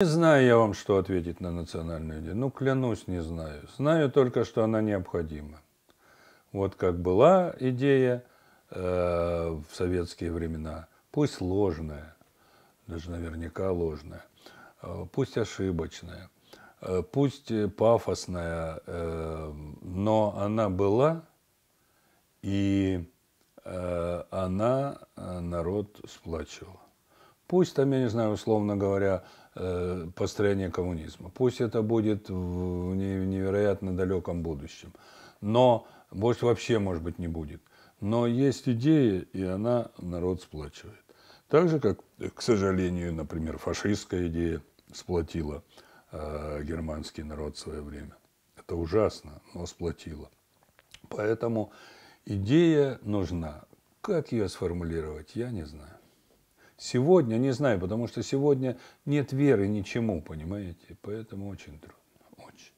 Не знаю я вам, что ответить на национальную идею. Ну, клянусь, не знаю. Знаю только, что она необходима. Вот как была идея э, в советские времена, пусть ложная, даже наверняка ложная, э, пусть ошибочная, э, пусть пафосная, э, но она была, и э, она э, народ сплачивала. Пусть там, я не знаю, условно говоря, Э, построения коммунизма. Пусть это будет в невероятно далеком будущем. Но, может, вообще, может быть, не будет. Но есть идея, и она народ сплачивает. Так же, как, к сожалению, например, фашистская идея сплотила э, германский народ в свое время. Это ужасно, но сплотила. Поэтому идея нужна. Как ее сформулировать, я не знаю. Сегодня не знаю, потому что сегодня нет веры ничему, понимаете? Поэтому очень трудно, очень.